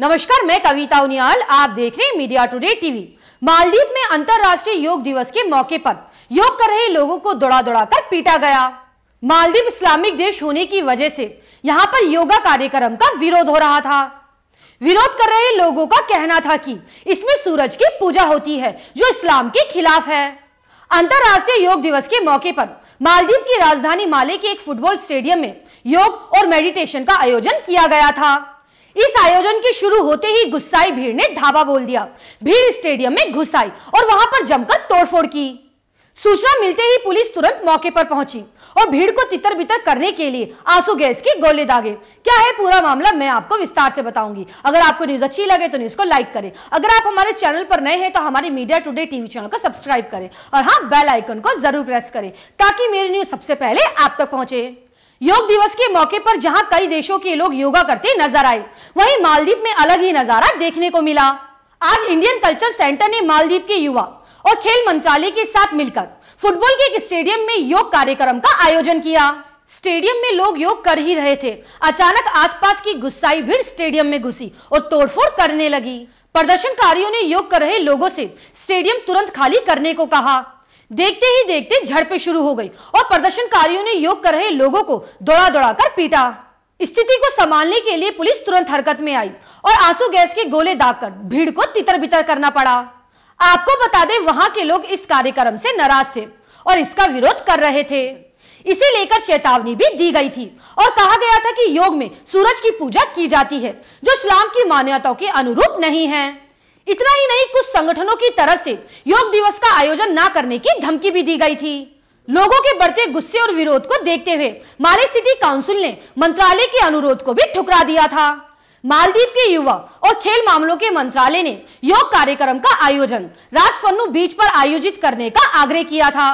नमस्कार मैं कविता उनियाल आप देख रहे हैं मीडिया टुडे टीवी मालदीव में अंतर्राष्ट्रीय योग दिवस के मौके पर योग कर रहे लोगों को दौड़ा दौड़ा कर पीटा गया मालदीव इस्लामिक देश होने की वजह से यहां पर योगा कार्यक्रम का विरोध हो रहा था विरोध कर रहे लोगों का कहना था कि इसमें सूरज की पूजा होती है जो इस्लाम के खिलाफ है अंतरराष्ट्रीय योग दिवस के मौके पर मालदीव की राजधानी माले के एक फुटबॉल स्टेडियम में योग और मेडिटेशन का आयोजन किया गया था इस आयोजन के शुरू होते ही गुस्साई भीड़ ने धावा बोल दिया भीड़ स्टेडियम में घुस आई और वहां पर जमकर तोड़फोड़ की सूचना मिलते ही पुलिस तुरंत मौके पर पहुंची और भीड़ को तितर बितर करने के लिए आंसू गैस के गोले दागे क्या है पूरा मामला मैं आपको विस्तार से बताऊंगी अगर आपको न्यूज अच्छी लगे तो न्यूज को लाइक करें अगर आप हमारे चैनल पर नए हैं तो हमारे मीडिया टुडे टीवी चैनल को सब्सक्राइब करें और हाँ बेल आइकन को जरूर प्रेस करें ताकि मेरी न्यूज सबसे पहले आप तक पहुंचे योग दिवस के मौके पर जहाँ कई देशों के लोग योगा करते नजर आए वही मालदीप में अलग ही नजारा देखने को मिला आज इंडियन कल्चर सेंटर ने मालदीप के युवा और खेल मंत्रालय के साथ मिलकर फुटबॉल के एक स्टेडियम में योग कार्यक्रम का आयोजन किया स्टेडियम में लोग योग कर ही रहे थे अचानक आसपास की गुस्साई भीड़ स्टेडियम में घुसी और तोड़फोड़ करने लगी प्रदर्शनकारियों ने योग कर रहे लोगों से स्टेडियम तुरंत खाली करने को कहा देखते ही देखते झड़पें शुरू हो गई और प्रदर्शनकारियों ने योग कर रहे लोगों को दौड़ा दौड़ा कर पीटा स्थिति को संभालने के लिए पुलिस तुरंत हरकत में आई और आंसू गैस के गोले दागकर भीड़ को तितर बितर करना पड़ा आपको बता दें वहां के लोग इस कार्यक्रम से नाराज थे और इसका विरोध कर रहे थे इसे लेकर चेतावनी भी दी गई थी और कहा गया था कि योग में सूरज की पूजा की जाती है जो इस्लाम की मान्यताओं के अनुरूप नहीं है इतना ही नहीं कुछ संगठनों की तरफ से योग दिवस का आयोजन न करने की धमकी भी दी गई थी लोगों के बढ़ते गुस्से और विरोध को देखते हुए माले सिटी काउंसिल ने मंत्रालय के अनुरोध को भी ठुकरा दिया था मालदीव के युवा और खेल मामलों के मंत्रालय ने योग कार्यक्रम का आयोजन राजफन्नु बीच पर आयोजित करने का आग्रह किया था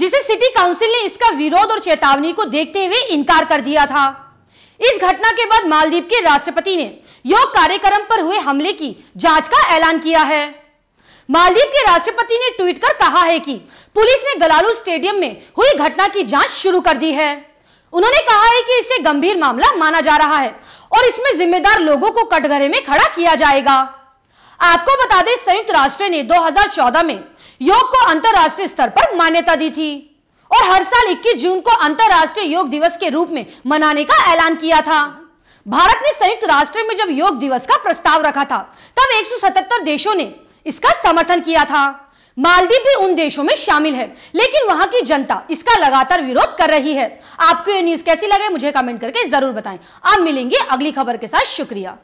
जिसे सिटी काउंसिल ने इसका विरोध और चेतावनी को देखते हुए इनकार कर दिया था इस घटना के बाद मालदीव के राष्ट्रपति ने योग कार्यक्रम पर हुए हमले की जांच का ऐलान किया है मालदीव के राष्ट्रपति ने ट्वीट कर कहा है कि पुलिस ने गलालू स्टेडियम में हुई घटना की जांच शुरू कर दी है उन्होंने कहा है कि इसे गंभीर मामला माना जा रहा है और इसमें जिम्मेदार लोगों को कटघरे में खड़ा किया जाएगा आपको बता दें संयुक्त राष्ट्र ने 2014 में योग को अंतर्राष्ट्रीय स्तर पर मान्यता दी थी और हर साल 21 जून को अंतर्राष्ट्रीय योग दिवस के रूप में मनाने का ऐलान किया था भारत ने संयुक्त राष्ट्र में जब योग दिवस का प्रस्ताव रखा था तब एक देशों ने इसका समर्थन किया था मालदीव भी उन देशों में शामिल है लेकिन वहां की जनता इसका लगातार विरोध कर रही है आपको ये न्यूज कैसी लगे मुझे कमेंट करके जरूर बताएं अब मिलेंगे अगली खबर के साथ शुक्रिया